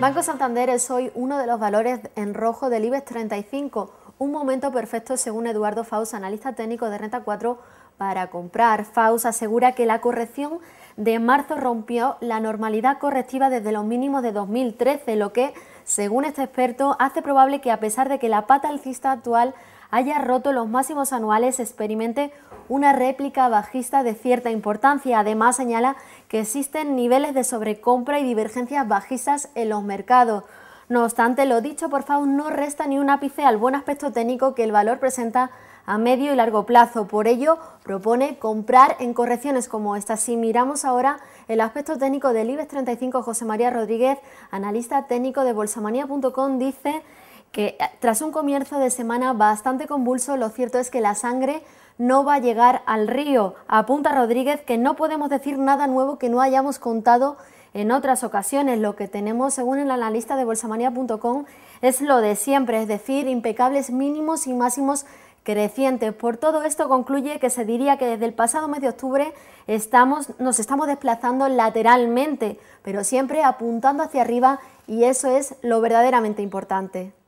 Banco Santander es hoy uno de los valores en rojo del IBEX 35, un momento perfecto según Eduardo Faus, analista técnico de Renta 4, para comprar. Faus asegura que la corrección de marzo rompió la normalidad correctiva desde los mínimos de 2013, lo que, según este experto, hace probable que a pesar de que la pata alcista actual haya roto los máximos anuales, experimente una réplica bajista de cierta importancia. Además, señala que existen niveles de sobrecompra y divergencias bajistas en los mercados. No obstante, lo dicho por favor no resta ni un ápice al buen aspecto técnico que el valor presenta a medio y largo plazo. Por ello, propone comprar en correcciones como esta. Si miramos ahora el aspecto técnico del IBEX 35, José María Rodríguez, analista técnico de bolsamanía.com, dice que eh, tras un comienzo de semana bastante convulso, lo cierto es que la sangre no va a llegar al río. Apunta Rodríguez que no podemos decir nada nuevo que no hayamos contado en otras ocasiones. Lo que tenemos, según el analista de bolsamania.com, es lo de siempre, es decir, impecables mínimos y máximos crecientes. Por todo esto concluye que se diría que desde el pasado mes de octubre estamos, nos estamos desplazando lateralmente, pero siempre apuntando hacia arriba y eso es lo verdaderamente importante.